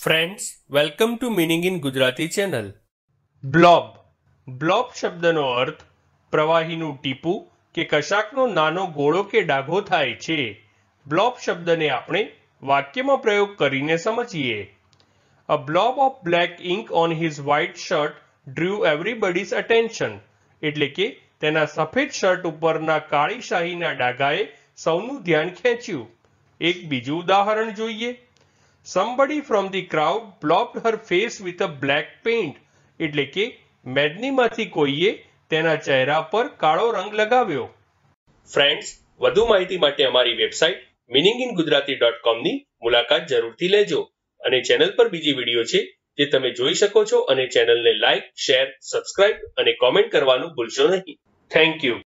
friends welcome to meaning in Gujarati channel blob blob શબ્દનો અર્થ પ્રવાહીનું ટીપું કે કશાકનો નાનો ગોળો કે ડાઘો થાય છે બ્લોબ શબ્દને આપણે વાક્યમાં પ્રયોગ કરીને સમજીએ a blob of black ink on his white shirt drew everybody's attention એટલે કે તેના સફેદ શર્ટ ઉપરના કાળી શાહીના ડાઘાએ સૌનું ધ્યાન ખેંચ્યું એક બીજું ઉદાહરણ જોઈએ somebody from the crowd blocked her face with a black paint એટલે કે મેડનીમાંથી કોઈએ તેના ચહેરા પર કાળો રંગ લગાવ્યો ફ્રેન્ડ્સ વધુ માહિતી માટે અમારી website meaning in Gujarati dot કોમની મુલાકાત જરૂરથી લેજો અને ચેનલ પર બીજી વિડીયો છે જે તમે જોઈ શકો છો અને ચેનલને લાઇક શેર સબસ્ક્રાઇબ અને કોમેન્ટ કરવાનું ભૂલશો નહીં થેન્ક યુ